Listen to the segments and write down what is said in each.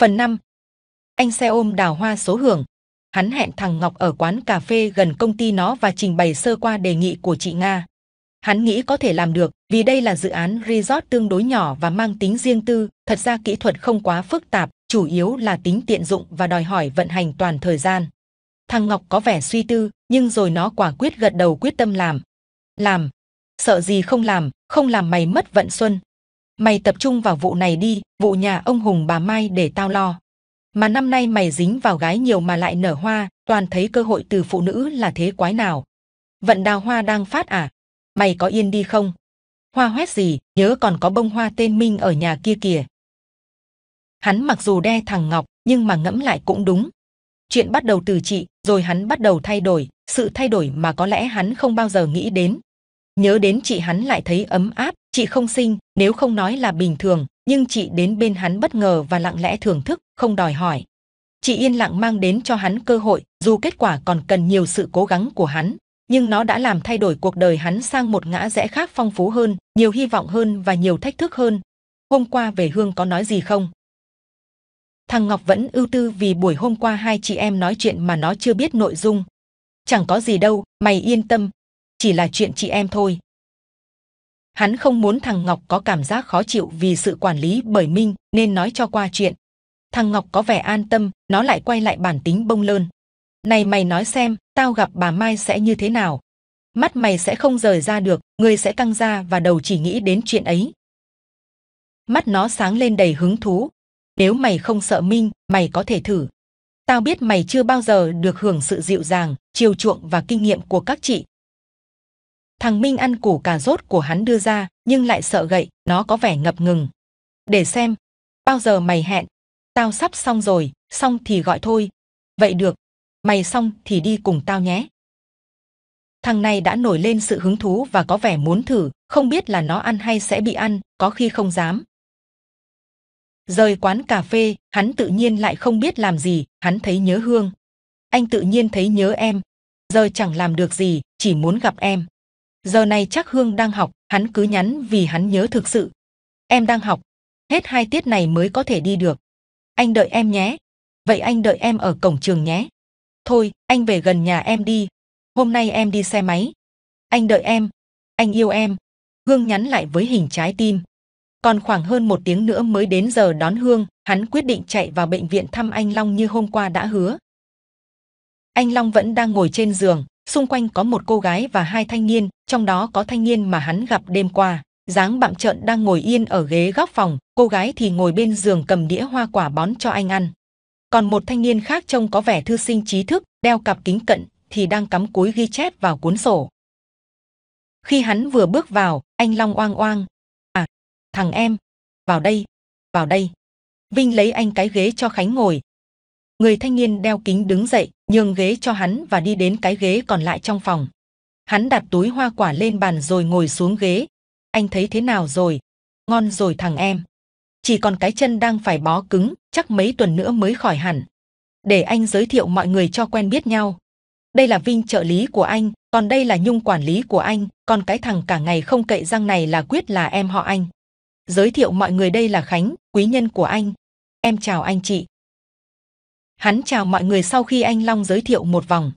Phần 5. Anh xe ôm đào hoa số hưởng. Hắn hẹn thằng Ngọc ở quán cà phê gần công ty nó và trình bày sơ qua đề nghị của chị Nga. Hắn nghĩ có thể làm được vì đây là dự án resort tương đối nhỏ và mang tính riêng tư, thật ra kỹ thuật không quá phức tạp, chủ yếu là tính tiện dụng và đòi hỏi vận hành toàn thời gian. Thằng Ngọc có vẻ suy tư, nhưng rồi nó quả quyết gật đầu quyết tâm làm. Làm. Sợ gì không làm, không làm mày mất vận xuân mày tập trung vào vụ này đi, vụ nhà ông Hùng bà Mai để tao lo. Mà năm nay mày dính vào gái nhiều mà lại nở hoa, toàn thấy cơ hội từ phụ nữ là thế quái nào. Vận đào hoa đang phát à? Mày có yên đi không? Hoa hoét gì, nhớ còn có bông hoa tên Minh ở nhà kia kìa. Hắn mặc dù đe thằng Ngọc, nhưng mà ngẫm lại cũng đúng. Chuyện bắt đầu từ chị, rồi hắn bắt đầu thay đổi, sự thay đổi mà có lẽ hắn không bao giờ nghĩ đến. Nhớ đến chị hắn lại thấy ấm áp, chị không sinh nếu không nói là bình thường nhưng chị đến bên hắn bất ngờ và lặng lẽ thưởng thức không đòi hỏi chị yên lặng mang đến cho hắn cơ hội dù kết quả còn cần nhiều sự cố gắng của hắn nhưng nó đã làm thay đổi cuộc đời hắn sang một ngã rẽ khác phong phú hơn nhiều hy vọng hơn và nhiều thách thức hơn hôm qua về hương có nói gì không thằng ngọc vẫn ưu tư vì buổi hôm qua hai chị em nói chuyện mà nó chưa biết nội dung chẳng có gì đâu mày yên tâm chỉ là chuyện chị em thôi Hắn không muốn thằng Ngọc có cảm giác khó chịu vì sự quản lý bởi Minh nên nói cho qua chuyện. Thằng Ngọc có vẻ an tâm, nó lại quay lại bản tính bông lơn. Này mày nói xem, tao gặp bà Mai sẽ như thế nào? Mắt mày sẽ không rời ra được, người sẽ căng ra và đầu chỉ nghĩ đến chuyện ấy. Mắt nó sáng lên đầy hứng thú. Nếu mày không sợ Minh, mày có thể thử. Tao biết mày chưa bao giờ được hưởng sự dịu dàng, chiều chuộng và kinh nghiệm của các chị, Thằng Minh ăn củ cà rốt của hắn đưa ra, nhưng lại sợ gậy, nó có vẻ ngập ngừng. Để xem, bao giờ mày hẹn? Tao sắp xong rồi, xong thì gọi thôi. Vậy được, mày xong thì đi cùng tao nhé. Thằng này đã nổi lên sự hứng thú và có vẻ muốn thử, không biết là nó ăn hay sẽ bị ăn, có khi không dám. Rời quán cà phê, hắn tự nhiên lại không biết làm gì, hắn thấy nhớ Hương. Anh tự nhiên thấy nhớ em. Giờ chẳng làm được gì, chỉ muốn gặp em giờ này chắc hương đang học hắn cứ nhắn vì hắn nhớ thực sự em đang học hết hai tiết này mới có thể đi được anh đợi em nhé vậy anh đợi em ở cổng trường nhé thôi anh về gần nhà em đi hôm nay em đi xe máy anh đợi em anh yêu em hương nhắn lại với hình trái tim còn khoảng hơn một tiếng nữa mới đến giờ đón hương hắn quyết định chạy vào bệnh viện thăm anh long như hôm qua đã hứa anh long vẫn đang ngồi trên giường xung quanh có một cô gái và hai thanh niên, trong đó có thanh niên mà hắn gặp đêm qua. Dáng bạm trợn đang ngồi yên ở ghế góc phòng, cô gái thì ngồi bên giường cầm đĩa hoa quả bón cho anh ăn. Còn một thanh niên khác trông có vẻ thư sinh trí thức, đeo cặp kính cận, thì đang cắm cúi ghi chép vào cuốn sổ. Khi hắn vừa bước vào, anh Long oang oang. À, thằng em, vào đây, vào đây. Vinh lấy anh cái ghế cho Khánh ngồi, người thanh niên đeo kính đứng dậy nhường ghế cho hắn và đi đến cái ghế còn lại trong phòng hắn đặt túi hoa quả lên bàn rồi ngồi xuống ghế anh thấy thế nào rồi ngon rồi thằng em chỉ còn cái chân đang phải bó cứng chắc mấy tuần nữa mới khỏi hẳn để anh giới thiệu mọi người cho quen biết nhau đây là vinh trợ lý của anh còn đây là nhung quản lý của anh còn cái thằng cả ngày không cậy răng này là quyết là em họ anh giới thiệu mọi người đây là khánh quý nhân của anh em chào anh chị Hắn chào mọi người sau khi anh Long giới thiệu một vòng.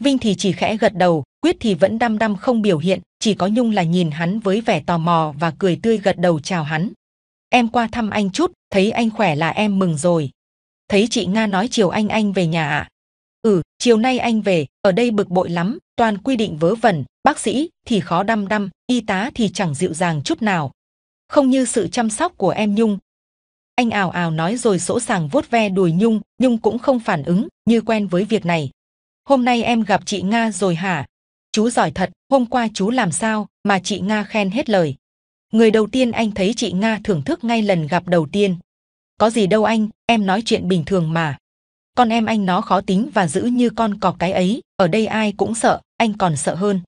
Vinh thì chỉ khẽ gật đầu, Quyết thì vẫn đăm đăm không biểu hiện, chỉ có Nhung là nhìn hắn với vẻ tò mò và cười tươi gật đầu chào hắn. Em qua thăm anh chút, thấy anh khỏe là em mừng rồi. Thấy chị Nga nói chiều anh anh về nhà ạ. Ừ, chiều nay anh về, ở đây bực bội lắm, toàn quy định vớ vẩn, bác sĩ thì khó đăm đăm, y tá thì chẳng dịu dàng chút nào. Không như sự chăm sóc của em Nhung, anh ảo ảo nói rồi sỗ sàng vuốt ve đùi nhung nhung cũng không phản ứng như quen với việc này hôm nay em gặp chị nga rồi hả chú giỏi thật hôm qua chú làm sao mà chị nga khen hết lời người đầu tiên anh thấy chị nga thưởng thức ngay lần gặp đầu tiên có gì đâu anh em nói chuyện bình thường mà con em anh nó khó tính và giữ như con cọp cái ấy ở đây ai cũng sợ anh còn sợ hơn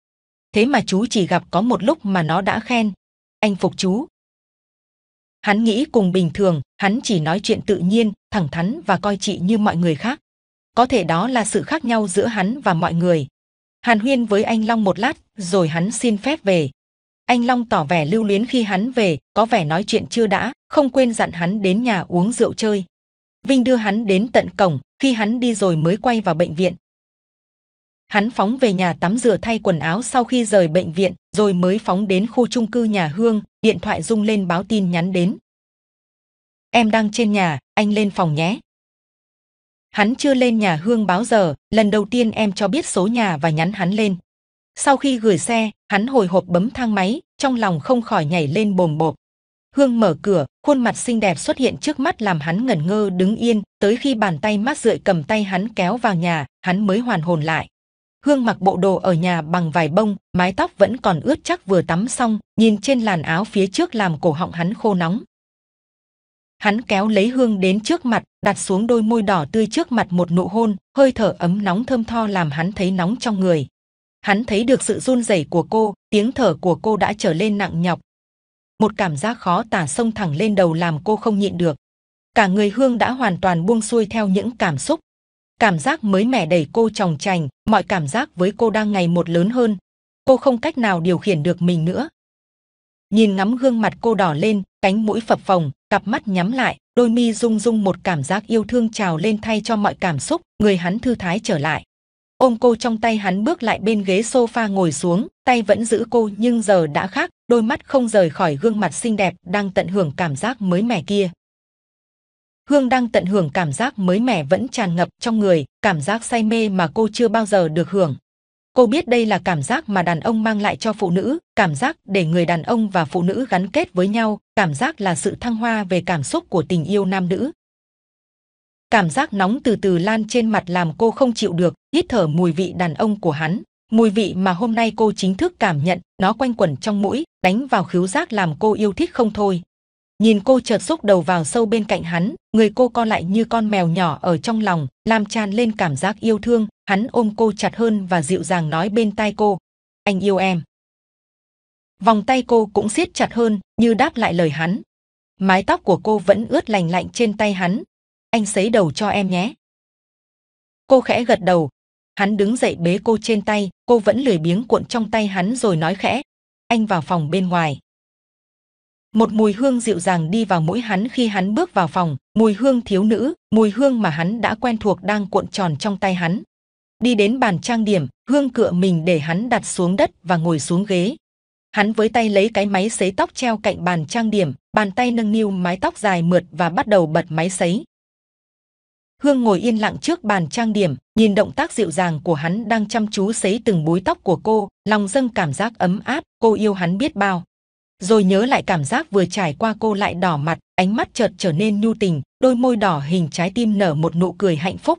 thế mà chú chỉ gặp có một lúc mà nó đã khen anh phục chú Hắn nghĩ cùng bình thường, hắn chỉ nói chuyện tự nhiên, thẳng thắn và coi chị như mọi người khác. Có thể đó là sự khác nhau giữa hắn và mọi người. Hàn huyên với anh Long một lát, rồi hắn xin phép về. Anh Long tỏ vẻ lưu luyến khi hắn về, có vẻ nói chuyện chưa đã, không quên dặn hắn đến nhà uống rượu chơi. Vinh đưa hắn đến tận cổng, khi hắn đi rồi mới quay vào bệnh viện, Hắn phóng về nhà tắm rửa thay quần áo sau khi rời bệnh viện, rồi mới phóng đến khu chung cư nhà Hương, điện thoại rung lên báo tin nhắn đến. Em đang trên nhà, anh lên phòng nhé. Hắn chưa lên nhà Hương báo giờ, lần đầu tiên em cho biết số nhà và nhắn hắn lên. Sau khi gửi xe, hắn hồi hộp bấm thang máy, trong lòng không khỏi nhảy lên bồn bột. Hương mở cửa, khuôn mặt xinh đẹp xuất hiện trước mắt làm hắn ngẩn ngơ đứng yên, tới khi bàn tay mát rượi cầm tay hắn kéo vào nhà, hắn mới hoàn hồn lại. Hương mặc bộ đồ ở nhà bằng vải bông, mái tóc vẫn còn ướt chắc vừa tắm xong, nhìn trên làn áo phía trước làm cổ họng hắn khô nóng. Hắn kéo lấy Hương đến trước mặt, đặt xuống đôi môi đỏ tươi trước mặt một nụ hôn, hơi thở ấm nóng thơm tho làm hắn thấy nóng trong người. Hắn thấy được sự run rẩy của cô, tiếng thở của cô đã trở lên nặng nhọc. Một cảm giác khó tả xông thẳng lên đầu làm cô không nhịn được. Cả người Hương đã hoàn toàn buông xuôi theo những cảm xúc, cảm giác mới mẻ đẩy cô tròng trành, mọi cảm giác với cô đang ngày một lớn hơn. Cô không cách nào điều khiển được mình nữa. Nhìn ngắm gương mặt cô đỏ lên, cánh mũi phập phồng, cặp mắt nhắm lại, đôi mi rung rung một cảm giác yêu thương trào lên thay cho mọi cảm xúc, người hắn thư thái trở lại. Ôm cô trong tay hắn bước lại bên ghế sofa ngồi xuống, tay vẫn giữ cô nhưng giờ đã khác, đôi mắt không rời khỏi gương mặt xinh đẹp đang tận hưởng cảm giác mới mẻ kia. Hương đang tận hưởng cảm giác mới mẻ vẫn tràn ngập trong người, cảm giác say mê mà cô chưa bao giờ được hưởng. Cô biết đây là cảm giác mà đàn ông mang lại cho phụ nữ, cảm giác để người đàn ông và phụ nữ gắn kết với nhau, cảm giác là sự thăng hoa về cảm xúc của tình yêu nam nữ. Cảm giác nóng từ từ lan trên mặt làm cô không chịu được, hít thở mùi vị đàn ông của hắn. Mùi vị mà hôm nay cô chính thức cảm nhận, nó quanh quẩn trong mũi, đánh vào khứu giác làm cô yêu thích không thôi nhìn cô chợt xúc đầu vào sâu bên cạnh hắn người cô co lại như con mèo nhỏ ở trong lòng làm tràn lên cảm giác yêu thương hắn ôm cô chặt hơn và dịu dàng nói bên tai cô anh yêu em vòng tay cô cũng siết chặt hơn như đáp lại lời hắn mái tóc của cô vẫn ướt lành lạnh trên tay hắn anh sấy đầu cho em nhé cô khẽ gật đầu hắn đứng dậy bế cô trên tay cô vẫn lười biếng cuộn trong tay hắn rồi nói khẽ anh vào phòng bên ngoài một mùi hương dịu dàng đi vào mũi hắn khi hắn bước vào phòng, mùi hương thiếu nữ, mùi hương mà hắn đã quen thuộc đang cuộn tròn trong tay hắn. Đi đến bàn trang điểm, hương cựa mình để hắn đặt xuống đất và ngồi xuống ghế. Hắn với tay lấy cái máy sấy tóc treo cạnh bàn trang điểm, bàn tay nâng niu mái tóc dài mượt và bắt đầu bật máy sấy. Hương ngồi yên lặng trước bàn trang điểm, nhìn động tác dịu dàng của hắn đang chăm chú sấy từng búi tóc của cô, lòng dâng cảm giác ấm áp, cô yêu hắn biết bao rồi nhớ lại cảm giác vừa trải qua cô lại đỏ mặt, ánh mắt chợt trở nên nhu tình, đôi môi đỏ hình trái tim nở một nụ cười hạnh phúc.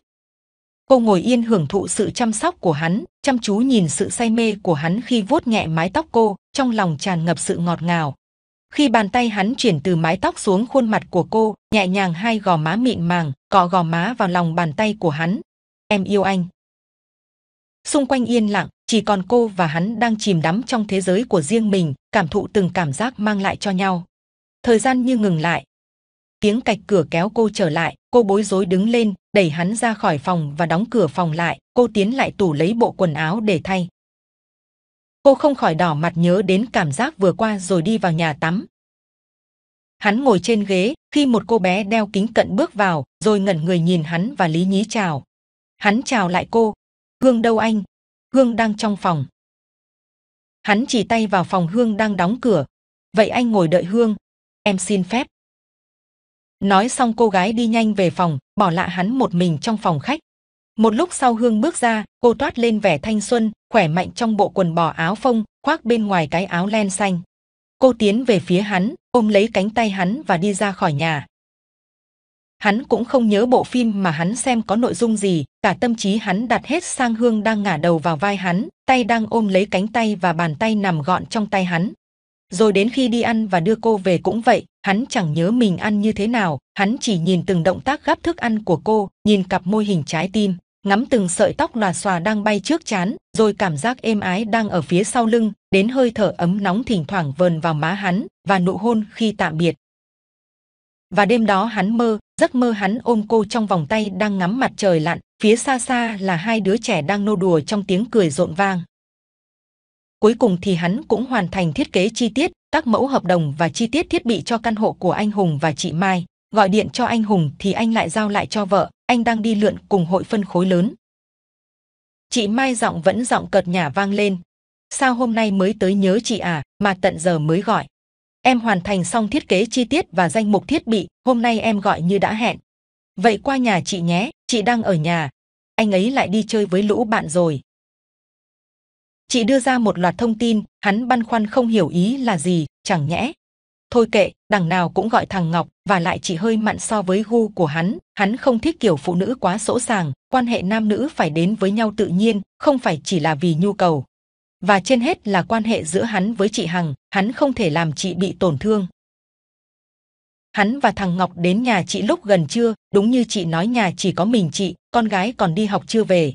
Cô ngồi yên hưởng thụ sự chăm sóc của hắn, chăm chú nhìn sự say mê của hắn khi vuốt nhẹ mái tóc cô, trong lòng tràn ngập sự ngọt ngào. Khi bàn tay hắn chuyển từ mái tóc xuống khuôn mặt của cô, nhẹ nhàng hai gò má mịn màng, cọ gò má vào lòng bàn tay của hắn. Em yêu anh. Xung quanh yên lặng, chỉ còn cô và hắn đang chìm đắm trong thế giới của riêng mình cảm thụ từng cảm giác mang lại cho nhau thời gian như ngừng lại tiếng cạch cửa kéo cô trở lại cô bối rối đứng lên đẩy hắn ra khỏi phòng và đóng cửa phòng lại cô tiến lại tủ lấy bộ quần áo để thay cô không khỏi đỏ mặt nhớ đến cảm giác vừa qua rồi đi vào nhà tắm hắn ngồi trên ghế khi một cô bé đeo kính cận bước vào rồi ngẩn người nhìn hắn và lý nhí chào hắn chào lại cô hương đâu anh Hương đang trong phòng. Hắn chỉ tay vào phòng Hương đang đóng cửa. Vậy anh ngồi đợi Hương, em xin phép. Nói xong cô gái đi nhanh về phòng, bỏ lại hắn một mình trong phòng khách. Một lúc sau Hương bước ra, cô toát lên vẻ thanh xuân, khỏe mạnh trong bộ quần bò áo phông, khoác bên ngoài cái áo len xanh. Cô tiến về phía hắn, ôm lấy cánh tay hắn và đi ra khỏi nhà hắn cũng không nhớ bộ phim mà hắn xem có nội dung gì, cả tâm trí hắn đặt hết sang Hương đang ngả đầu vào vai hắn, tay đang ôm lấy cánh tay và bàn tay nằm gọn trong tay hắn. Rồi đến khi đi ăn và đưa cô về cũng vậy, hắn chẳng nhớ mình ăn như thế nào, hắn chỉ nhìn từng động tác gấp thức ăn của cô, nhìn cặp môi hình trái tim, ngắm từng sợi tóc lòa xòa đang bay trước chán, rồi cảm giác êm ái đang ở phía sau lưng, đến hơi thở ấm nóng thỉnh thoảng vờn vào má hắn, và nụ hôn khi tạm biệt. Và đêm đó hắn mơ, giấc mơ hắn ôm cô trong vòng tay đang ngắm mặt trời lặn phía xa xa là hai đứa trẻ đang nô đùa trong tiếng cười rộn vang cuối cùng thì hắn cũng hoàn thành thiết kế chi tiết các mẫu hợp đồng và chi tiết thiết bị cho căn hộ của anh hùng và chị mai gọi điện cho anh hùng thì anh lại giao lại cho vợ anh đang đi lượn cùng hội phân khối lớn chị mai giọng vẫn giọng cợt nhả vang lên sao hôm nay mới tới nhớ chị à mà tận giờ mới gọi Em hoàn thành xong thiết kế chi tiết và danh mục thiết bị, hôm nay em gọi như đã hẹn. Vậy qua nhà chị nhé, chị đang ở nhà. Anh ấy lại đi chơi với lũ bạn rồi. Chị đưa ra một loạt thông tin, hắn băn khoăn không hiểu ý là gì, chẳng nhẽ. Thôi kệ, đằng nào cũng gọi thằng Ngọc, và lại chị hơi mặn so với gu của hắn. Hắn không thích kiểu phụ nữ quá sỗ sàng, quan hệ nam nữ phải đến với nhau tự nhiên, không phải chỉ là vì nhu cầu và trên hết là quan hệ giữa hắn với chị Hằng, hắn không thể làm chị bị tổn thương. Hắn và thằng Ngọc đến nhà chị lúc gần trưa, đúng như chị nói nhà chỉ có mình chị, con gái còn đi học chưa về.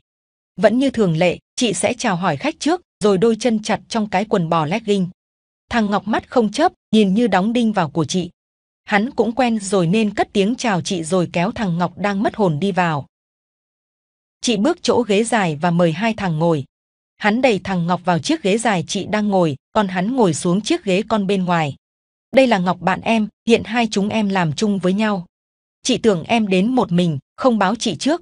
Vẫn như thường lệ, chị sẽ chào hỏi khách trước, rồi đôi chân chặt trong cái quần bò legging. Thằng Ngọc mắt không chớp, nhìn như đóng đinh vào của chị. Hắn cũng quen rồi nên cất tiếng chào chị rồi kéo thằng Ngọc đang mất hồn đi vào. Chị bước chỗ ghế dài và mời hai thằng ngồi, Hắn đẩy thằng Ngọc vào chiếc ghế dài chị đang ngồi, còn hắn ngồi xuống chiếc ghế con bên ngoài. Đây là Ngọc bạn em, hiện hai chúng em làm chung với nhau. Chị tưởng em đến một mình, không báo chị trước.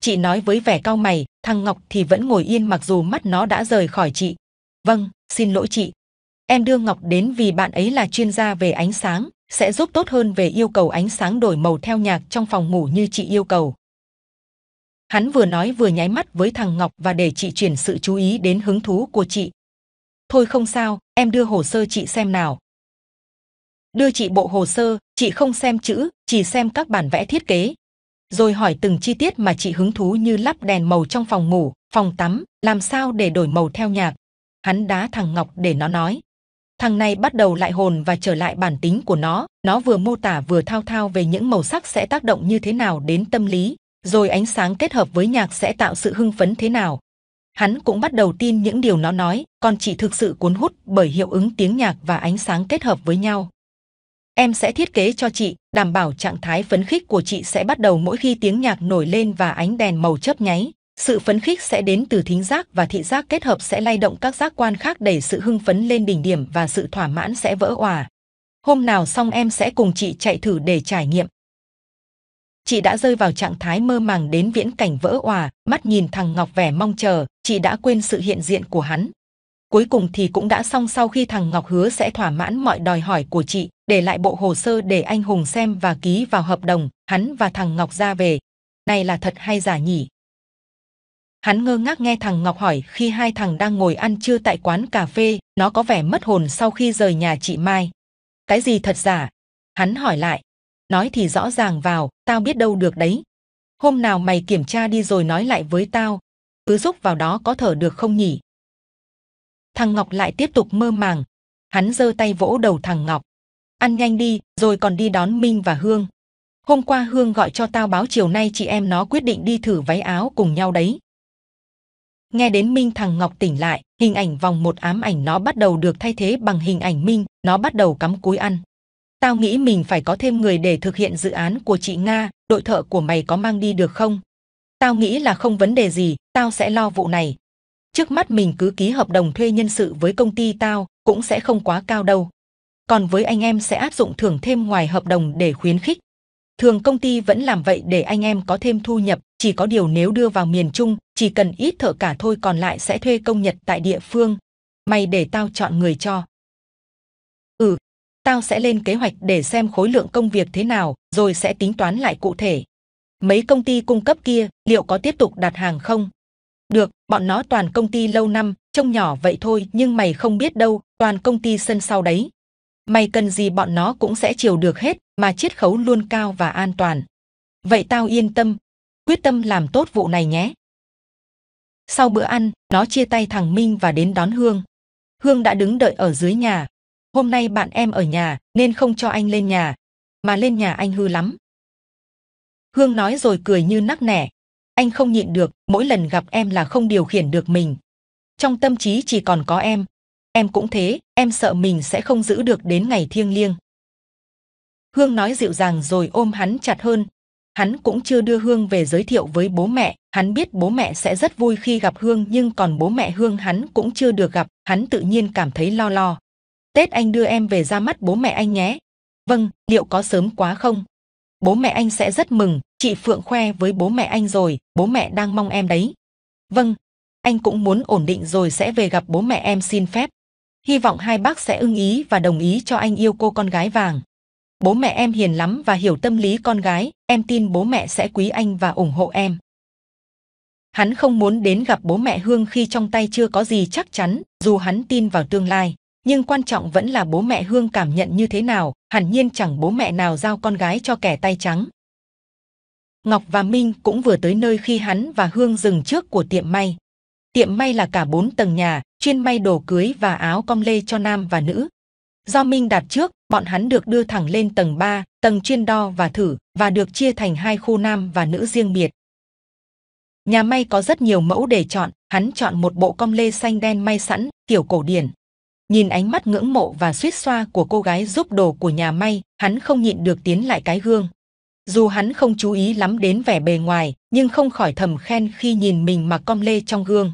Chị nói với vẻ cao mày, thằng Ngọc thì vẫn ngồi yên mặc dù mắt nó đã rời khỏi chị. Vâng, xin lỗi chị. Em đưa Ngọc đến vì bạn ấy là chuyên gia về ánh sáng, sẽ giúp tốt hơn về yêu cầu ánh sáng đổi màu theo nhạc trong phòng ngủ như chị yêu cầu. Hắn vừa nói vừa nháy mắt với thằng Ngọc và để chị chuyển sự chú ý đến hứng thú của chị. Thôi không sao, em đưa hồ sơ chị xem nào. Đưa chị bộ hồ sơ, chị không xem chữ, chỉ xem các bản vẽ thiết kế. Rồi hỏi từng chi tiết mà chị hứng thú như lắp đèn màu trong phòng ngủ, phòng tắm, làm sao để đổi màu theo nhạc. Hắn đá thằng Ngọc để nó nói. Thằng này bắt đầu lại hồn và trở lại bản tính của nó. Nó vừa mô tả vừa thao thao về những màu sắc sẽ tác động như thế nào đến tâm lý, rồi ánh sáng kết hợp với nhạc sẽ tạo sự hưng phấn thế nào. Hắn cũng bắt đầu tin những điều nó nói, còn chỉ thực sự cuốn hút bởi hiệu ứng tiếng nhạc và ánh sáng kết hợp với nhau. Em sẽ thiết kế cho chị, đảm bảo trạng thái phấn khích của chị sẽ bắt đầu mỗi khi tiếng nhạc nổi lên và ánh đèn màu chớp nháy. Sự phấn khích sẽ đến từ thính giác và thị giác kết hợp sẽ lay động các giác quan khác đẩy sự hưng phấn lên đỉnh điểm và sự thỏa mãn sẽ vỡ òa. Hôm nào xong em sẽ cùng chị chạy thử để trải nghiệm chị đã rơi vào trạng thái mơ màng đến viễn cảnh vỡ òa, mắt nhìn thằng Ngọc vẻ mong chờ, chị đã quên sự hiện diện của hắn. Cuối cùng thì cũng đã xong sau khi thằng Ngọc hứa sẽ thỏa mãn mọi đòi hỏi của chị, để lại bộ hồ sơ để anh Hùng xem và ký vào hợp đồng, hắn và thằng Ngọc ra về. Này là thật hay giả nhỉ? Hắn ngơ ngác nghe thằng Ngọc hỏi khi hai thằng đang ngồi ăn trưa tại quán cà phê, nó có vẻ mất hồn sau khi rời nhà chị Mai. Cái gì thật giả? Hắn hỏi lại nói thì rõ ràng vào, tao biết đâu được đấy. Hôm nào mày kiểm tra đi rồi nói lại với tao, cứ rúc vào đó có thở được không nhỉ? Thằng Ngọc lại tiếp tục mơ màng, hắn giơ tay vỗ đầu thằng Ngọc. Ăn nhanh đi, rồi còn đi đón Minh và Hương. Hôm qua Hương gọi cho tao báo chiều nay chị em nó quyết định đi thử váy áo cùng nhau đấy. Nghe đến Minh thằng Ngọc tỉnh lại, hình ảnh vòng một ám ảnh nó bắt đầu được thay thế bằng hình ảnh Minh, nó bắt đầu cắm cúi ăn. Tao nghĩ mình phải có thêm người để thực hiện dự án của chị Nga, đội thợ của mày có mang đi được không? Tao nghĩ là không vấn đề gì, tao sẽ lo vụ này. Trước mắt mình cứ ký hợp đồng thuê nhân sự với công ty tao, cũng sẽ không quá cao đâu. Còn với anh em sẽ áp dụng thưởng thêm ngoài hợp đồng để khuyến khích. Thường công ty vẫn làm vậy để anh em có thêm thu nhập, chỉ có điều nếu đưa vào miền Trung, chỉ cần ít thợ cả thôi còn lại sẽ thuê công Nhật tại địa phương. Mày để tao chọn người cho. Ừ, tao sẽ lên kế hoạch để xem khối lượng công việc thế nào rồi sẽ tính toán lại cụ thể mấy công ty cung cấp kia liệu có tiếp tục đặt hàng không được bọn nó toàn công ty lâu năm trông nhỏ vậy thôi nhưng mày không biết đâu toàn công ty sân sau đấy mày cần gì bọn nó cũng sẽ chiều được hết mà chiết khấu luôn cao và an toàn vậy tao yên tâm quyết tâm làm tốt vụ này nhé sau bữa ăn nó chia tay thằng minh và đến đón hương hương đã đứng đợi ở dưới nhà hôm nay bạn em ở nhà nên không cho anh lên nhà, mà lên nhà anh hư lắm. Hương nói rồi cười như nắc nẻ. Anh không nhịn được, mỗi lần gặp em là không điều khiển được mình. Trong tâm trí chỉ còn có em. Em cũng thế, em sợ mình sẽ không giữ được đến ngày thiêng liêng. Hương nói dịu dàng rồi ôm hắn chặt hơn. Hắn cũng chưa đưa Hương về giới thiệu với bố mẹ. Hắn biết bố mẹ sẽ rất vui khi gặp Hương nhưng còn bố mẹ Hương hắn cũng chưa được gặp. Hắn tự nhiên cảm thấy lo lo. Tết anh đưa em về ra mắt bố mẹ anh nhé. Vâng, liệu có sớm quá không? Bố mẹ anh sẽ rất mừng, chị Phượng khoe với bố mẹ anh rồi, bố mẹ đang mong em đấy. Vâng, anh cũng muốn ổn định rồi sẽ về gặp bố mẹ em xin phép. Hy vọng hai bác sẽ ưng ý và đồng ý cho anh yêu cô con gái vàng. Bố mẹ em hiền lắm và hiểu tâm lý con gái, em tin bố mẹ sẽ quý anh và ủng hộ em. Hắn không muốn đến gặp bố mẹ Hương khi trong tay chưa có gì chắc chắn, dù hắn tin vào tương lai nhưng quan trọng vẫn là bố mẹ Hương cảm nhận như thế nào, hẳn nhiên chẳng bố mẹ nào giao con gái cho kẻ tay trắng. Ngọc và Minh cũng vừa tới nơi khi hắn và Hương dừng trước của tiệm may. Tiệm may là cả bốn tầng nhà, chuyên may đồ cưới và áo com lê cho nam và nữ. Do Minh đặt trước, bọn hắn được đưa thẳng lên tầng 3, tầng chuyên đo và thử, và được chia thành hai khu nam và nữ riêng biệt. Nhà may có rất nhiều mẫu để chọn, hắn chọn một bộ com lê xanh đen may sẵn, kiểu cổ điển, nhìn ánh mắt ngưỡng mộ và suýt xoa của cô gái giúp đồ của nhà may, hắn không nhịn được tiến lại cái gương. Dù hắn không chú ý lắm đến vẻ bề ngoài, nhưng không khỏi thầm khen khi nhìn mình mặc com lê trong gương.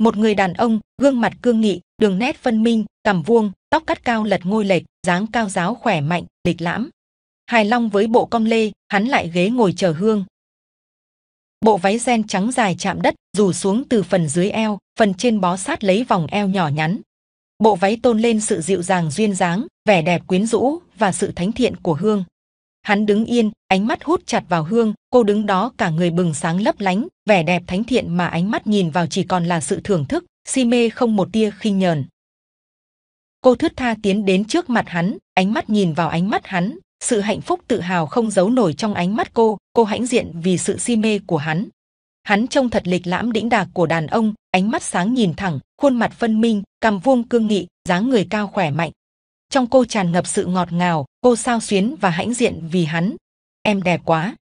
Một người đàn ông, gương mặt cương nghị, đường nét phân minh, cằm vuông, tóc cắt cao lật ngôi lệch, dáng cao giáo khỏe mạnh, lịch lãm. Hài long với bộ com lê, hắn lại ghế ngồi chờ hương. Bộ váy ren trắng dài chạm đất, rủ xuống từ phần dưới eo, phần trên bó sát lấy vòng eo nhỏ nhắn, bộ váy tôn lên sự dịu dàng duyên dáng, vẻ đẹp quyến rũ và sự thánh thiện của Hương. Hắn đứng yên, ánh mắt hút chặt vào Hương, cô đứng đó cả người bừng sáng lấp lánh, vẻ đẹp thánh thiện mà ánh mắt nhìn vào chỉ còn là sự thưởng thức, si mê không một tia khi nhờn. Cô thướt tha tiến đến trước mặt hắn, ánh mắt nhìn vào ánh mắt hắn, sự hạnh phúc tự hào không giấu nổi trong ánh mắt cô, cô hãnh diện vì sự si mê của hắn hắn trông thật lịch lãm đĩnh đạc của đàn ông ánh mắt sáng nhìn thẳng khuôn mặt phân minh cằm vuông cương nghị dáng người cao khỏe mạnh trong cô tràn ngập sự ngọt ngào cô sao xuyến và hãnh diện vì hắn em đẹp quá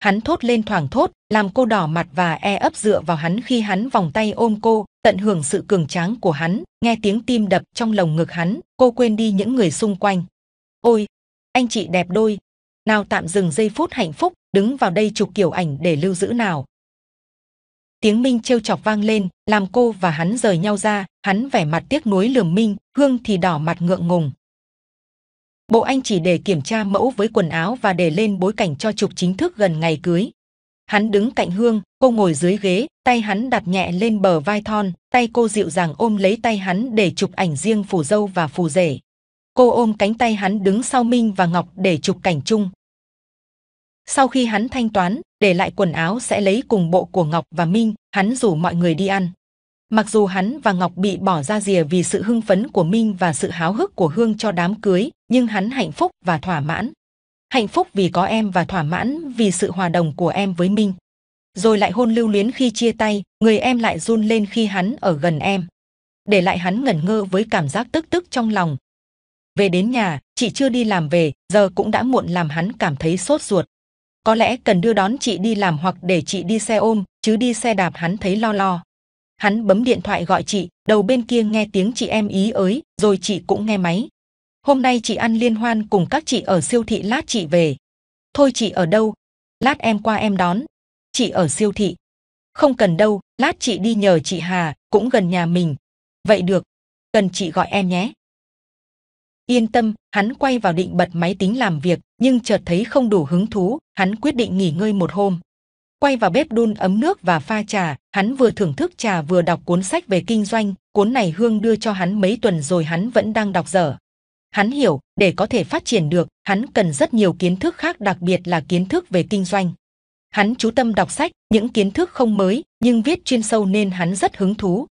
hắn thốt lên thoảng thốt làm cô đỏ mặt và e ấp dựa vào hắn khi hắn vòng tay ôm cô tận hưởng sự cường tráng của hắn nghe tiếng tim đập trong lồng ngực hắn cô quên đi những người xung quanh ôi anh chị đẹp đôi nào tạm dừng giây phút hạnh phúc đứng vào đây chụp kiểu ảnh để lưu giữ nào tiếng minh trêu chọc vang lên làm cô và hắn rời nhau ra hắn vẻ mặt tiếc nuối lườm minh hương thì đỏ mặt ngượng ngùng bộ anh chỉ để kiểm tra mẫu với quần áo và để lên bối cảnh cho chụp chính thức gần ngày cưới hắn đứng cạnh hương cô ngồi dưới ghế tay hắn đặt nhẹ lên bờ vai thon tay cô dịu dàng ôm lấy tay hắn để chụp ảnh riêng phù dâu và phù rể cô ôm cánh tay hắn đứng sau minh và ngọc để chụp cảnh chung sau khi hắn thanh toán, để lại quần áo sẽ lấy cùng bộ của Ngọc và Minh, hắn rủ mọi người đi ăn. Mặc dù hắn và Ngọc bị bỏ ra rìa vì sự hưng phấn của Minh và sự háo hức của Hương cho đám cưới, nhưng hắn hạnh phúc và thỏa mãn. Hạnh phúc vì có em và thỏa mãn vì sự hòa đồng của em với Minh. Rồi lại hôn lưu luyến khi chia tay, người em lại run lên khi hắn ở gần em. Để lại hắn ngẩn ngơ với cảm giác tức tức trong lòng. Về đến nhà, chị chưa đi làm về, giờ cũng đã muộn làm hắn cảm thấy sốt ruột có lẽ cần đưa đón chị đi làm hoặc để chị đi xe ôm, chứ đi xe đạp hắn thấy lo lo. Hắn bấm điện thoại gọi chị, đầu bên kia nghe tiếng chị em ý ới, rồi chị cũng nghe máy. Hôm nay chị ăn liên hoan cùng các chị ở siêu thị lát chị về. Thôi chị ở đâu? Lát em qua em đón. Chị ở siêu thị. Không cần đâu, lát chị đi nhờ chị Hà, cũng gần nhà mình. Vậy được, cần chị gọi em nhé. Yên tâm, hắn quay vào định bật máy tính làm việc, nhưng chợt thấy không đủ hứng thú, hắn quyết định nghỉ ngơi một hôm. Quay vào bếp đun ấm nước và pha trà, hắn vừa thưởng thức trà vừa đọc cuốn sách về kinh doanh, cuốn này Hương đưa cho hắn mấy tuần rồi hắn vẫn đang đọc dở. Hắn hiểu, để có thể phát triển được, hắn cần rất nhiều kiến thức khác đặc biệt là kiến thức về kinh doanh. Hắn chú tâm đọc sách, những kiến thức không mới, nhưng viết chuyên sâu nên hắn rất hứng thú.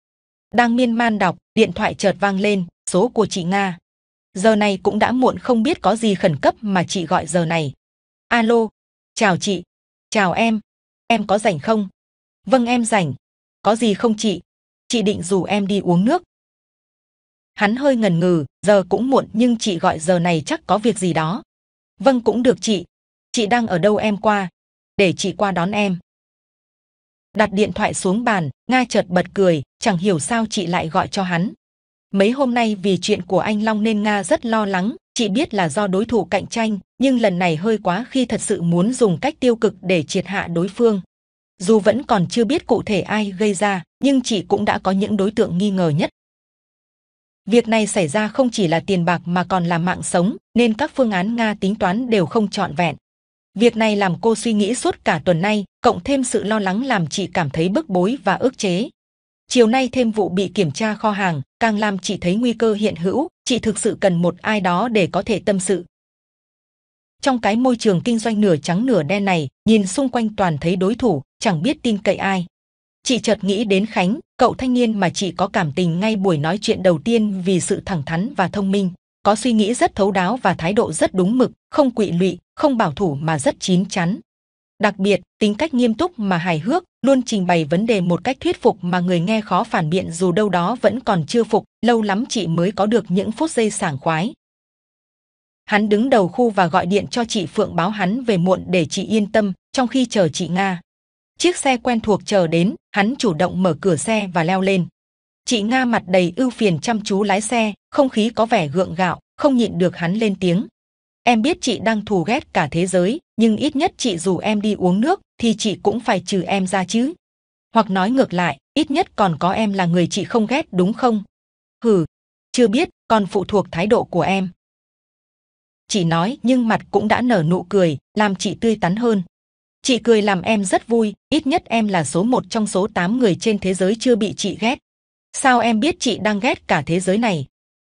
Đang miên man đọc, điện thoại chợt vang lên, số của chị Nga giờ này cũng đã muộn không biết có gì khẩn cấp mà chị gọi giờ này alo chào chị chào em em có rảnh không vâng em rảnh có gì không chị chị định rủ em đi uống nước hắn hơi ngần ngừ giờ cũng muộn nhưng chị gọi giờ này chắc có việc gì đó vâng cũng được chị chị đang ở đâu em qua để chị qua đón em đặt điện thoại xuống bàn nga chợt bật cười chẳng hiểu sao chị lại gọi cho hắn mấy hôm nay vì chuyện của anh Long nên Nga rất lo lắng, chị biết là do đối thủ cạnh tranh, nhưng lần này hơi quá khi thật sự muốn dùng cách tiêu cực để triệt hạ đối phương. Dù vẫn còn chưa biết cụ thể ai gây ra, nhưng chị cũng đã có những đối tượng nghi ngờ nhất. Việc này xảy ra không chỉ là tiền bạc mà còn là mạng sống, nên các phương án Nga tính toán đều không trọn vẹn. Việc này làm cô suy nghĩ suốt cả tuần nay, cộng thêm sự lo lắng làm chị cảm thấy bức bối và ức chế. Chiều nay thêm vụ bị kiểm tra kho hàng, Càng làm chị thấy nguy cơ hiện hữu, chị thực sự cần một ai đó để có thể tâm sự. Trong cái môi trường kinh doanh nửa trắng nửa đen này, nhìn xung quanh toàn thấy đối thủ, chẳng biết tin cậy ai. Chị chợt nghĩ đến Khánh, cậu thanh niên mà chị có cảm tình ngay buổi nói chuyện đầu tiên vì sự thẳng thắn và thông minh, có suy nghĩ rất thấu đáo và thái độ rất đúng mực, không quỵ lụy, không bảo thủ mà rất chín chắn. Đặc biệt, tính cách nghiêm túc mà hài hước, luôn trình bày vấn đề một cách thuyết phục mà người nghe khó phản biện dù đâu đó vẫn còn chưa phục, lâu lắm chị mới có được những phút giây sảng khoái. Hắn đứng đầu khu và gọi điện cho chị Phượng báo hắn về muộn để chị yên tâm, trong khi chờ chị Nga. Chiếc xe quen thuộc chờ đến, hắn chủ động mở cửa xe và leo lên. Chị Nga mặt đầy ưu phiền chăm chú lái xe, không khí có vẻ gượng gạo, không nhịn được hắn lên tiếng. Em biết chị đang thù ghét cả thế giới, nhưng ít nhất chị dù em đi uống nước thì chị cũng phải trừ em ra chứ. Hoặc nói ngược lại, ít nhất còn có em là người chị không ghét đúng không? Hừ, chưa biết, còn phụ thuộc thái độ của em. Chị nói nhưng mặt cũng đã nở nụ cười, làm chị tươi tắn hơn. Chị cười làm em rất vui, ít nhất em là số một trong số 8 người trên thế giới chưa bị chị ghét. Sao em biết chị đang ghét cả thế giới này?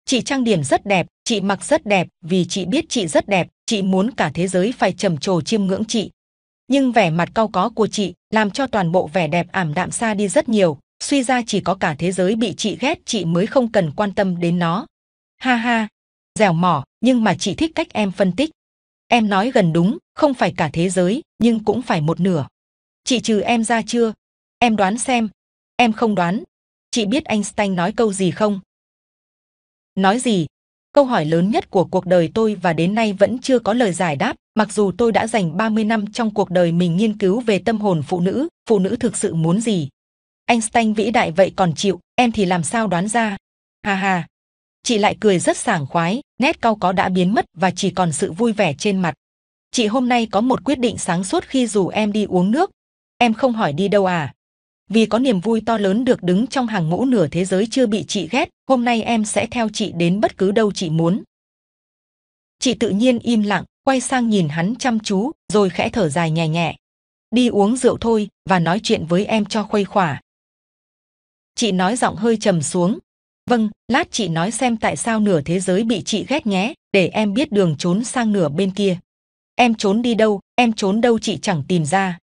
Chị trang điểm rất đẹp, chị mặc rất đẹp vì chị biết chị rất đẹp chị muốn cả thế giới phải trầm trồ chiêm ngưỡng chị nhưng vẻ mặt cao có của chị làm cho toàn bộ vẻ đẹp ảm đạm xa đi rất nhiều suy ra chỉ có cả thế giới bị chị ghét chị mới không cần quan tâm đến nó ha ha dẻo mỏ nhưng mà chị thích cách em phân tích em nói gần đúng không phải cả thế giới nhưng cũng phải một nửa chị trừ em ra chưa em đoán xem em không đoán chị biết anh Stein nói câu gì không nói gì Câu hỏi lớn nhất của cuộc đời tôi và đến nay vẫn chưa có lời giải đáp, mặc dù tôi đã dành 30 năm trong cuộc đời mình nghiên cứu về tâm hồn phụ nữ, phụ nữ thực sự muốn gì. Einstein vĩ đại vậy còn chịu, em thì làm sao đoán ra? Ha ha. Chị lại cười rất sảng khoái, nét cau có đã biến mất và chỉ còn sự vui vẻ trên mặt. Chị hôm nay có một quyết định sáng suốt khi dù em đi uống nước. Em không hỏi đi đâu à? vì có niềm vui to lớn được đứng trong hàng ngũ nửa thế giới chưa bị chị ghét, hôm nay em sẽ theo chị đến bất cứ đâu chị muốn. Chị tự nhiên im lặng, quay sang nhìn hắn chăm chú, rồi khẽ thở dài nhẹ nhẹ. Đi uống rượu thôi và nói chuyện với em cho khuây khỏa. Chị nói giọng hơi trầm xuống. Vâng, lát chị nói xem tại sao nửa thế giới bị chị ghét nhé, để em biết đường trốn sang nửa bên kia. Em trốn đi đâu, em trốn đâu chị chẳng tìm ra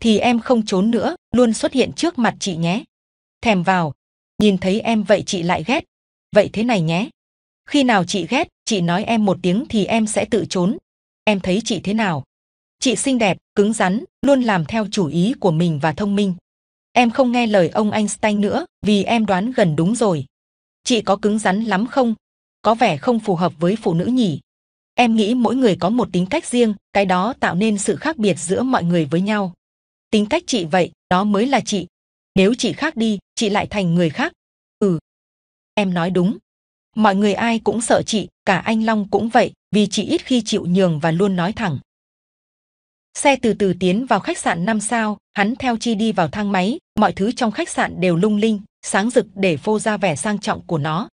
thì em không trốn nữa, luôn xuất hiện trước mặt chị nhé. Thèm vào, nhìn thấy em vậy chị lại ghét. Vậy thế này nhé. Khi nào chị ghét, chị nói em một tiếng thì em sẽ tự trốn. Em thấy chị thế nào? Chị xinh đẹp, cứng rắn, luôn làm theo chủ ý của mình và thông minh. Em không nghe lời ông Einstein nữa vì em đoán gần đúng rồi. Chị có cứng rắn lắm không? Có vẻ không phù hợp với phụ nữ nhỉ? Em nghĩ mỗi người có một tính cách riêng, cái đó tạo nên sự khác biệt giữa mọi người với nhau tính cách chị vậy đó mới là chị nếu chị khác đi chị lại thành người khác ừ em nói đúng mọi người ai cũng sợ chị cả anh long cũng vậy vì chị ít khi chịu nhường và luôn nói thẳng xe từ từ tiến vào khách sạn 5 sao hắn theo chi đi vào thang máy mọi thứ trong khách sạn đều lung linh sáng rực để phô ra vẻ sang trọng của nó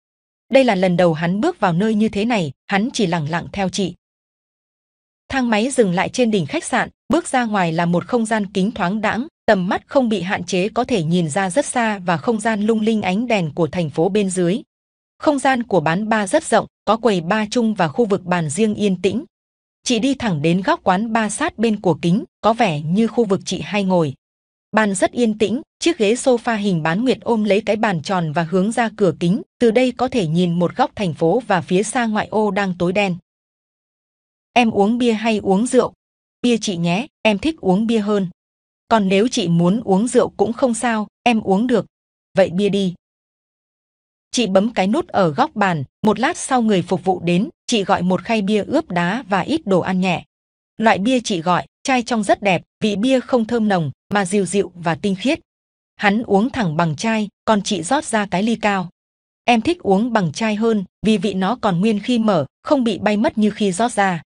đây là lần đầu hắn bước vào nơi như thế này hắn chỉ lặng lặng theo chị thang máy dừng lại trên đỉnh khách sạn bước ra ngoài là một không gian kính thoáng đãng tầm mắt không bị hạn chế có thể nhìn ra rất xa và không gian lung linh ánh đèn của thành phố bên dưới không gian của bán ba rất rộng có quầy ba chung và khu vực bàn riêng yên tĩnh chị đi thẳng đến góc quán ba sát bên của kính có vẻ như khu vực chị hay ngồi bàn rất yên tĩnh chiếc ghế sofa hình bán nguyệt ôm lấy cái bàn tròn và hướng ra cửa kính từ đây có thể nhìn một góc thành phố và phía xa ngoại ô đang tối đen em uống bia hay uống rượu? Bia chị nhé, em thích uống bia hơn. Còn nếu chị muốn uống rượu cũng không sao, em uống được. Vậy bia đi. Chị bấm cái nút ở góc bàn, một lát sau người phục vụ đến, chị gọi một khay bia ướp đá và ít đồ ăn nhẹ. Loại bia chị gọi, chai trong rất đẹp, vị bia không thơm nồng, mà dịu dịu và tinh khiết. Hắn uống thẳng bằng chai, còn chị rót ra cái ly cao. Em thích uống bằng chai hơn, vì vị nó còn nguyên khi mở, không bị bay mất như khi rót ra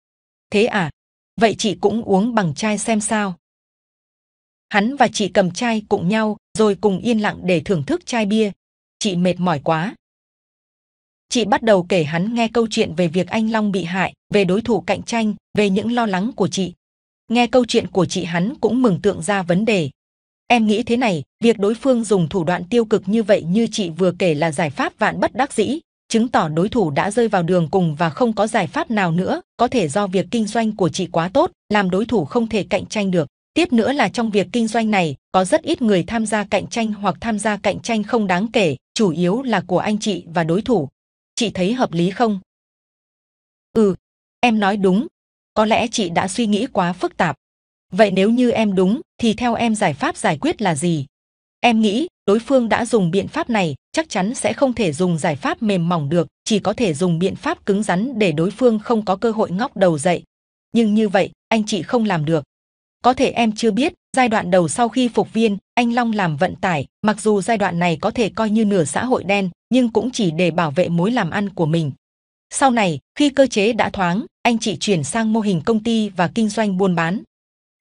thế à vậy chị cũng uống bằng chai xem sao hắn và chị cầm chai cùng nhau rồi cùng yên lặng để thưởng thức chai bia chị mệt mỏi quá chị bắt đầu kể hắn nghe câu chuyện về việc anh long bị hại về đối thủ cạnh tranh về những lo lắng của chị nghe câu chuyện của chị hắn cũng mừng tượng ra vấn đề em nghĩ thế này việc đối phương dùng thủ đoạn tiêu cực như vậy như chị vừa kể là giải pháp vạn bất đắc dĩ chứng tỏ đối thủ đã rơi vào đường cùng và không có giải pháp nào nữa, có thể do việc kinh doanh của chị quá tốt, làm đối thủ không thể cạnh tranh được. Tiếp nữa là trong việc kinh doanh này, có rất ít người tham gia cạnh tranh hoặc tham gia cạnh tranh không đáng kể, chủ yếu là của anh chị và đối thủ. Chị thấy hợp lý không? Ừ, em nói đúng. Có lẽ chị đã suy nghĩ quá phức tạp. Vậy nếu như em đúng, thì theo em giải pháp giải quyết là gì? Em nghĩ đối phương đã dùng biện pháp này, chắc chắn sẽ không thể dùng giải pháp mềm mỏng được, chỉ có thể dùng biện pháp cứng rắn để đối phương không có cơ hội ngóc đầu dậy. Nhưng như vậy, anh chị không làm được. Có thể em chưa biết, giai đoạn đầu sau khi phục viên, anh Long làm vận tải, mặc dù giai đoạn này có thể coi như nửa xã hội đen, nhưng cũng chỉ để bảo vệ mối làm ăn của mình. Sau này, khi cơ chế đã thoáng, anh chị chuyển sang mô hình công ty và kinh doanh buôn bán.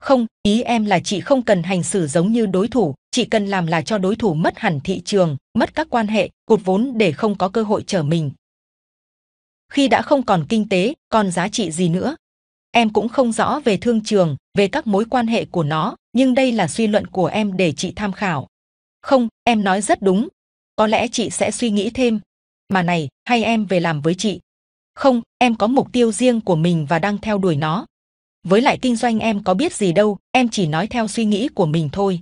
Không, ý em là chị không cần hành xử giống như đối thủ, chị cần làm là cho đối thủ mất hẳn thị trường, mất các quan hệ, cột vốn để không có cơ hội trở mình. Khi đã không còn kinh tế, còn giá trị gì nữa? Em cũng không rõ về thương trường, về các mối quan hệ của nó, nhưng đây là suy luận của em để chị tham khảo. Không, em nói rất đúng. Có lẽ chị sẽ suy nghĩ thêm. Mà này, hay em về làm với chị. Không, em có mục tiêu riêng của mình và đang theo đuổi nó với lại kinh doanh em có biết gì đâu, em chỉ nói theo suy nghĩ của mình thôi.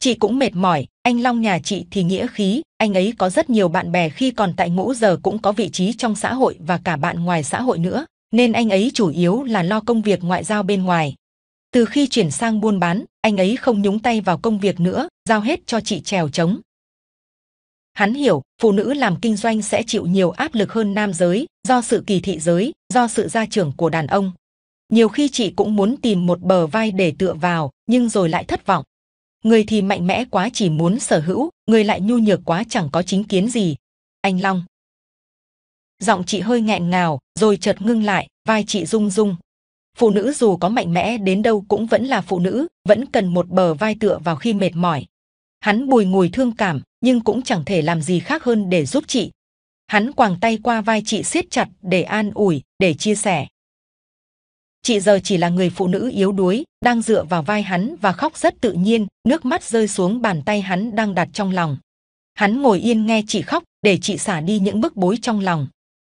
Chị cũng mệt mỏi, anh Long nhà chị thì nghĩa khí, anh ấy có rất nhiều bạn bè khi còn tại ngũ giờ cũng có vị trí trong xã hội và cả bạn ngoài xã hội nữa, nên anh ấy chủ yếu là lo công việc ngoại giao bên ngoài. Từ khi chuyển sang buôn bán, anh ấy không nhúng tay vào công việc nữa, giao hết cho chị trèo trống. Hắn hiểu, phụ nữ làm kinh doanh sẽ chịu nhiều áp lực hơn nam giới, do sự kỳ thị giới, do sự gia trưởng của đàn ông. Nhiều khi chị cũng muốn tìm một bờ vai để tựa vào, nhưng rồi lại thất vọng. Người thì mạnh mẽ quá chỉ muốn sở hữu, người lại nhu nhược quá chẳng có chính kiến gì. Anh Long. Giọng chị hơi nghẹn ngào, rồi chợt ngưng lại, vai chị rung rung. Phụ nữ dù có mạnh mẽ đến đâu cũng vẫn là phụ nữ, vẫn cần một bờ vai tựa vào khi mệt mỏi. Hắn bùi ngùi thương cảm, nhưng cũng chẳng thể làm gì khác hơn để giúp chị. Hắn quàng tay qua vai chị siết chặt để an ủi, để chia sẻ chị giờ chỉ là người phụ nữ yếu đuối đang dựa vào vai hắn và khóc rất tự nhiên nước mắt rơi xuống bàn tay hắn đang đặt trong lòng hắn ngồi yên nghe chị khóc để chị xả đi những bức bối trong lòng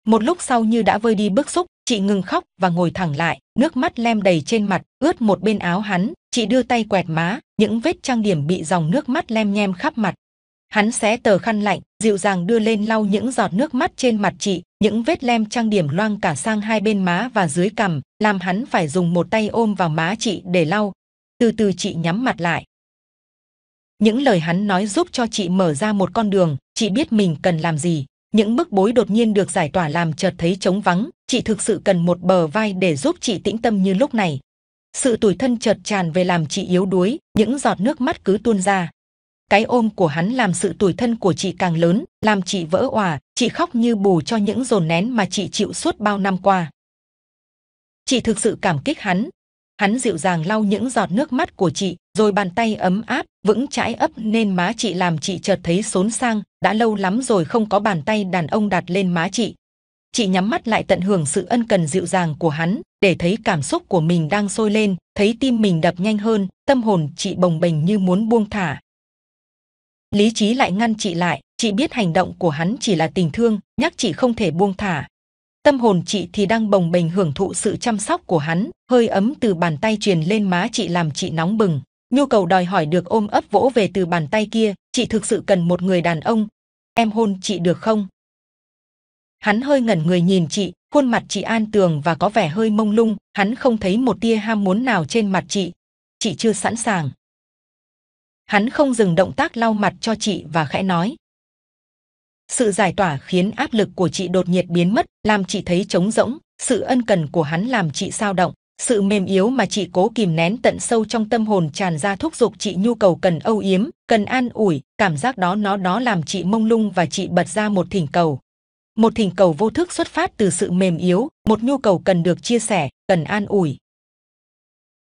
một lúc sau như đã vơi đi bức xúc chị ngừng khóc và ngồi thẳng lại nước mắt lem đầy trên mặt ướt một bên áo hắn chị đưa tay quẹt má những vết trang điểm bị dòng nước mắt lem nhem khắp mặt hắn xé tờ khăn lạnh dịu dàng đưa lên lau những giọt nước mắt trên mặt chị, những vết lem trang điểm loang cả sang hai bên má và dưới cằm, làm hắn phải dùng một tay ôm vào má chị để lau. Từ từ chị nhắm mặt lại. Những lời hắn nói giúp cho chị mở ra một con đường, chị biết mình cần làm gì. Những bức bối đột nhiên được giải tỏa làm chợt thấy trống vắng, chị thực sự cần một bờ vai để giúp chị tĩnh tâm như lúc này. Sự tủi thân chợt tràn về làm chị yếu đuối, những giọt nước mắt cứ tuôn ra cái ôm của hắn làm sự tủi thân của chị càng lớn, làm chị vỡ òa, chị khóc như bù cho những dồn nén mà chị chịu suốt bao năm qua. Chị thực sự cảm kích hắn. Hắn dịu dàng lau những giọt nước mắt của chị, rồi bàn tay ấm áp, vững chãi ấp nên má chị làm chị chợt thấy xốn sang, đã lâu lắm rồi không có bàn tay đàn ông đặt lên má chị. Chị nhắm mắt lại tận hưởng sự ân cần dịu dàng của hắn, để thấy cảm xúc của mình đang sôi lên, thấy tim mình đập nhanh hơn, tâm hồn chị bồng bềnh như muốn buông thả, lý trí lại ngăn chị lại chị biết hành động của hắn chỉ là tình thương nhắc chị không thể buông thả tâm hồn chị thì đang bồng bềnh hưởng thụ sự chăm sóc của hắn hơi ấm từ bàn tay truyền lên má chị làm chị nóng bừng nhu cầu đòi hỏi được ôm ấp vỗ về từ bàn tay kia chị thực sự cần một người đàn ông em hôn chị được không hắn hơi ngẩn người nhìn chị khuôn mặt chị an tường và có vẻ hơi mông lung hắn không thấy một tia ham muốn nào trên mặt chị chị chưa sẵn sàng Hắn không dừng động tác lau mặt cho chị và khẽ nói. Sự giải tỏa khiến áp lực của chị đột nhiệt biến mất, làm chị thấy trống rỗng, sự ân cần của hắn làm chị sao động, sự mềm yếu mà chị cố kìm nén tận sâu trong tâm hồn tràn ra thúc giục chị nhu cầu cần âu yếm, cần an ủi, cảm giác đó nó đó làm chị mông lung và chị bật ra một thỉnh cầu. Một thỉnh cầu vô thức xuất phát từ sự mềm yếu, một nhu cầu cần được chia sẻ, cần an ủi.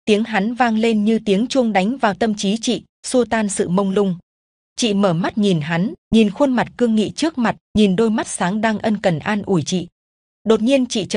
Tiếng hắn vang lên như tiếng chuông đánh vào tâm trí chị, xua tan sự mông lung chị mở mắt nhìn hắn nhìn khuôn mặt cương nghị trước mặt nhìn đôi mắt sáng đang ân cần an ủi chị đột nhiên chị chợt